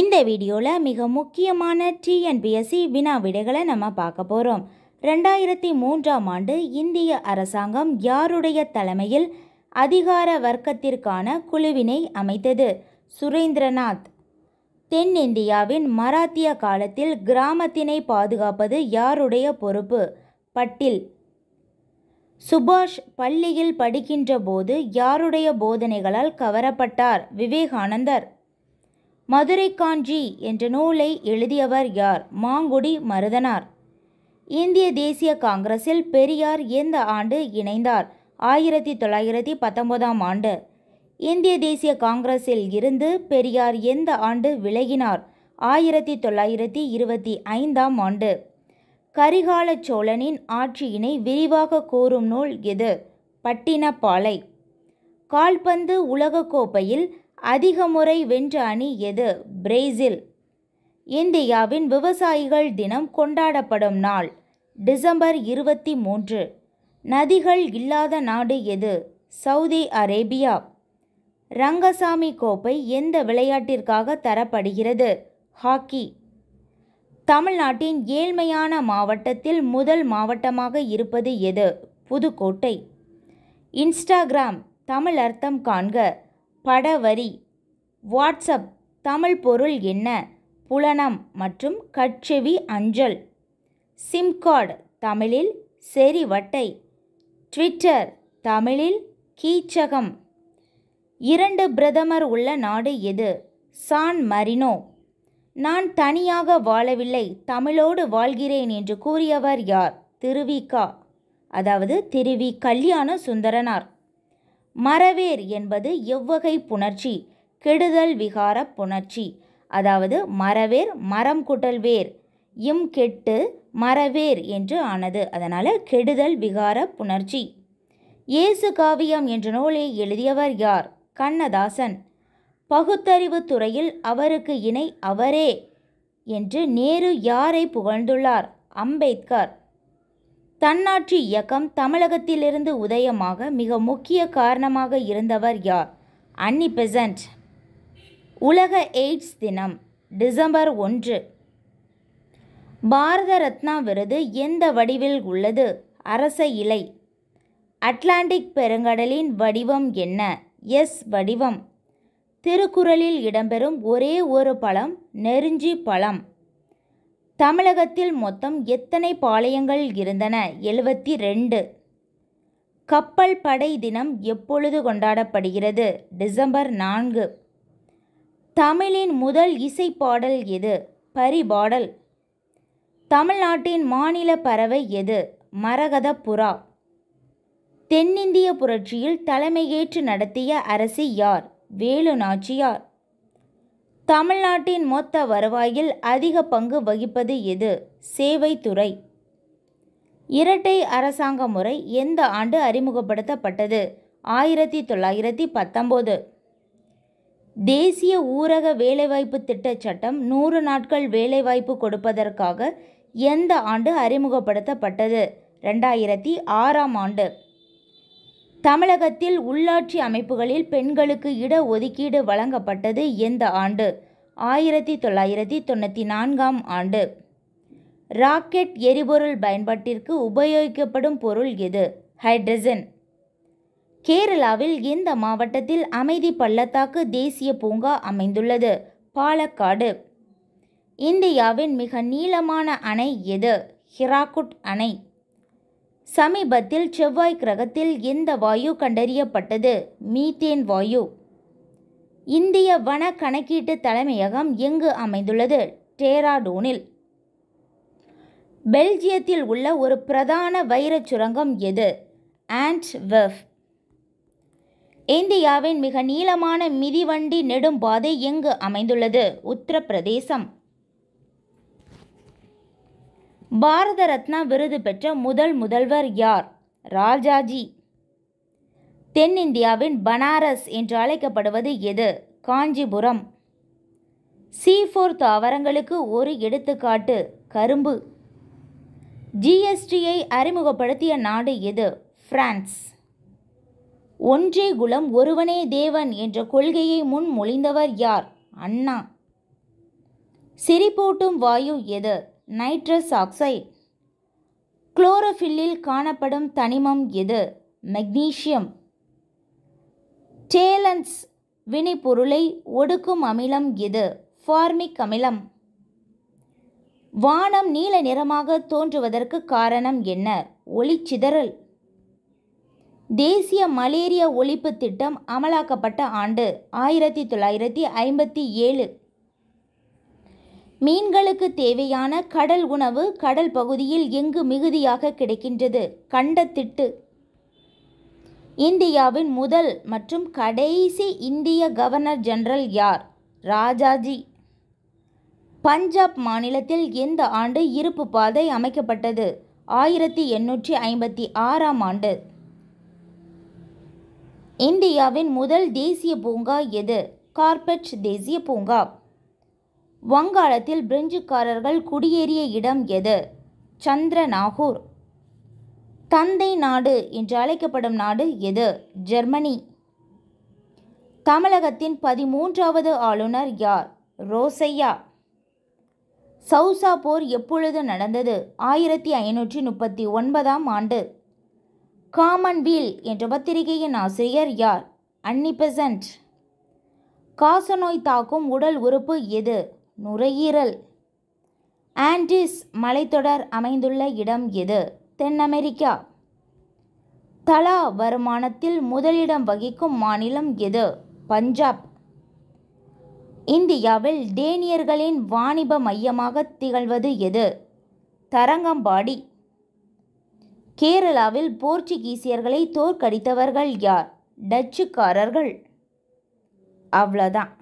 இந்த வீடியோவில் மிக முக்கியமான டிஎன்பிஎஸ்சி வினா விடைகளை நம்ம பார்க்க போகிறோம் ரெண்டாயிரத்தி மூன்றாம் ஆண்டு இந்திய அரசாங்கம் யாருடைய தலைமையில் அதிகார வர்க்கத்திற்கான குழுவினை அமைத்தது சுரேந்திரநாத் தென்னிந்தியாவின் மராத்திய காலத்தில் கிராமத்தினை பாதுகாப்பது யாருடைய பொறுப்பு பட்டில் சுபாஷ் பள்ளியில் படிக்கின்ற போது யாருடைய போதனைகளால் கவரப்பட்டார் விவேகானந்தர் மதுரை காஞ்சி என்ற நூலை எழுதியவர் யார் மாங்குடி மருதனார் இந்திய தேசிய காங்கிரஸில் பெரியார் எந்த ஆண்டு இணைந்தார் ஆயிரத்தி தொள்ளாயிரத்தி பத்தொன்பதாம் ஆண்டு இந்திய தேசிய காங்கிரஸில் இருந்து பெரியார் எந்த ஆண்டு விலகினார் ஆயிரத்தி தொள்ளாயிரத்தி இருபத்தி ஐந்தாம் ஆண்டு கரிகால சோழனின் ஆட்சியினை விரிவாக கூறும் நூல் எது பட்டினப்பாலை கால்பந்து உலகக்கோப்பையில் அதிக முறை வென்ற அணி எது பிரேசில் இந்தியாவின் விவசாயிகள் தினம் கொண்டாடப்படும் நாள் டிசம்பர் இருபத்தி மூன்று நதிகள் இல்லாத நாடு எது சவுதி அரேபியா ரங்கசாமி கோப்பை எந்த விளையாட்டிற்காக தரப்படுகிறது ஹாக்கி தமிழ்நாட்டின் ஏழ்மையான மாவட்டத்தில் முதல் மாவட்டமாக இருப்பது எது புதுக்கோட்டை இன்ஸ்டாகிராம் தமிழ் அர்த்தம் காண்க படவரி வாட்ஸ்அப் தமிழ் பொருள் என்ன புலனம் மற்றும் கட்செவி அஞ்சல் சிம் கார்டு தமிழில் செறிவட்டை ட்விட்டர் தமிழில் கீச்சகம் இரண்டு பிரதமர் உள்ள நாடு எது சான் மரினோ நான் தனியாக வாழவில்லை தமிழோடு வாழ்கிறேன் என்று கூறியவர் யார் திருவிகா அதாவது திருவி கல்யாண சுந்தரனார் மறவேர் என்பது எவ்வகை புணர்ச்சி கெடுதல் விகார புணர்ச்சி அதாவது மறவேர் மரம் குட்டல் வேர் இம் கெட்டு மறவேர் என்று ஆனது அதனால் கெடுதல் விகார புணர்ச்சி இயேசு காவியம் என்ற நூலை எழுதியவர் யார் கண்ணதாசன் பகுத்தறிவு துறையில் அவருக்கு இணை அவரே என்று நேரு யாரை புகழ்ந்துள்ளார் அம்பேத்கர் தன்னாட்சி இயக்கம் தமிழகத்திலிருந்து உதயமாக மிக முக்கிய காரணமாக இருந்தவர் யார் அன்னி பெசன்ட் உலக எய்ட்ஸ் தினம் டிசம்பர் ஒன்று பாரத ரத்னா விருது எந்த வடிவில் உள்ளது அரச இலை அட்லாண்டிக் பெருங்கடலின் வடிவம் என்ன எஸ் வடிவம் திருக்குறளில் இடம்பெறும் ஒரே ஒரு பழம் நெருஞ்சி பழம் தமிழகத்தில் மொத்தம் எத்தனை பாளையங்கள் இருந்தன எழுபத்தி ரெண்டு கப்பல் படை தினம் எப்பொழுது கொண்டாடப்படுகிறது டிசம்பர் நான்கு தமிழின் முதல் இசை பாடல் எது பரிபாடல் தமிழ்நாட்டின் மாநில பறவை எது மரகத புறா தென்னிந்திய புரட்சியில் தலைமையேற்று நடத்திய அரசி யார் வேலு நாச்சியார் தமிழ்நாட்டின் மொத்த வருவாயில் அதிக பங்கு வகிப்பது எது சேவை துறை இரட்டை அரசாங்க முறை எந்த ஆண்டு அறிமுகப்படுத்தப்பட்டது ஆயிரத்தி தொள்ளாயிரத்தி பத்தொம்போது தேசிய ஊரக வேலைவாய்ப்பு திட்டச் சட்டம் நூறு நாட்கள் வேலைவாய்ப்பு கொடுப்பதற்காக எந்த ஆண்டு அறிமுகப்படுத்தப்பட்டது ரெண்டாயிரத்தி ஆறாம் ஆண்டு தமிழகத்தில் உள்ளாட்சி அமைப்புகளில் பெண்களுக்கு இட ஒதுக்கீடு வழங்கப்பட்டது எந்த ஆண்டு ஆயிரத்தி தொள்ளாயிரத்தி தொண்ணூற்றி நான்காம் ஆண்டு ராக்கெட் எரிபொருள் பயன்பாட்டிற்கு உபயோகிக்கப்படும் பொருள் எது ஹைட்ரஜன் கேரளாவில் இந்த மாவட்டத்தில் அமைதி பள்ளத்தாக்கு தேசிய பூங்கா அமைந்துள்ளது பாலக்காடு இந்தியாவின் மிக நீளமான அணை எது ஹிராக்குட் அணை சமீபத்தில் செவ்வாய் கிரகத்தில் எந்த வாயு கண்டறியப்பட்டது மீத்தேன் வாயு இந்திய வன கணக்கீட்டு தலைமையகம் எங்கு அமைந்துள்ளது டேராடூனில் பெல்ஜியத்தில் உள்ள ஒரு பிரதான வைரச் சுரங்கம் எது ஆண்ட் வெஃப் இந்தியாவின் மிக நீளமான மிதிவண்டி நெடும் பாதை எங்கு அமைந்துள்ளது உத்தரப்பிரதேசம் பாரத ரத்னா விருது பெற்ற முதல் முதல்வர் யார் ராஜாஜி தென்னிந்தியாவின் பனாரஸ் என்று அழைக்கப்படுவது எது காஞ்சிபுரம் ஃபோர் தாவரங்களுக்கு ஒரு எடுத்துக்காட்டு கரும்பு ஜிஎஸ்டியை அறிமுகப்படுத்திய நாடு எது பிரான்ஸ் ஒன்றே குலம் ஒருவனே தேவன் என்ற கொள்கையை முன்மொழிந்தவர் யார் அண்ணா சிரிப்பூட்டும் வாயு எது நைட்ரஸ் ஆக்சைடு குளோரோஃபில்லில் காணப்படும் தனிமம் எது மெக்னீஷியம் டேலன்ஸ் வினைப்பொருளை ஒடுக்கும் அமிலம் எது ஃபார்மிக் அமிலம் வானம் நீல நிறமாக தோன்றுவதற்கு காரணம் என்ன ஒளிச்சிதறல் தேசிய மலேரியா ஒழிப்பு திட்டம் அமலாக்கப்பட்ட ஆண்டு ஆயிரத்தி தொள்ளாயிரத்தி ஐம்பத்தி ஏழு மீன்களுக்கு தேவையான கடல் உணவு கடல் பகுதியில் எங்கு மிகுதியாக கிடைக்கின்றது கண்டத்திட்டு இந்தியாவின் முதல் மற்றும் கடைசி இந்திய கவர்னர் ஜெனரல் யார் ராஜாஜி பஞ்சாப் மாநிலத்தில் எந்த ஆண்டு இருப்பு பாதை அமைக்கப்பட்டது ஆயிரத்தி எண்ணூற்றி ஐம்பத்தி ஆறாம் ஆண்டு இந்தியாவின் முதல் தேசிய பூங்கா எது கார்பெட் தேசிய பூங்கா வங்காளத்தில் பிரெஞ்சுக்காரர்கள் குடியேறிய இடம் எது சந்திரநாகூர் தந்தை நாடு என்று அழைக்கப்படும் நாடு எது ஜெர்மனி தமிழகத்தின் பதிமூன்றாவது ஆளுநர் யார் ரோசையா சவுசா போர் எப்பொழுது நடந்தது ஆயிரத்தி ஐநூற்றி முப்பத்தி ஒன்பதாம் ஆண்டு காமன்வீல் என்ற பத்திரிகையின் ஆசிரியர் யார் அன்னிபெசன்ட் காசநோய் தாக்கும் உடல் உறுப்பு எது நுரையீரல் ஆண்டிஸ் மலைத்தொடர் அமைந்துள்ள இடம் எது தென் அமெரிக்கா தலா வருமானத்தில் முதலிடம் வகிக்கும் மாநிலம் எது பஞ்சாப் இந்தியாவில் டேனியர்களின் வாணிப மையமாக திகழ்வது எது தரங்கம்பாடி கேரளாவில் போர்ச்சுகீசியர்களை தோற்கடித்தவர்கள் யார் டச்சுக்காரர்கள் அவ்வளோதான்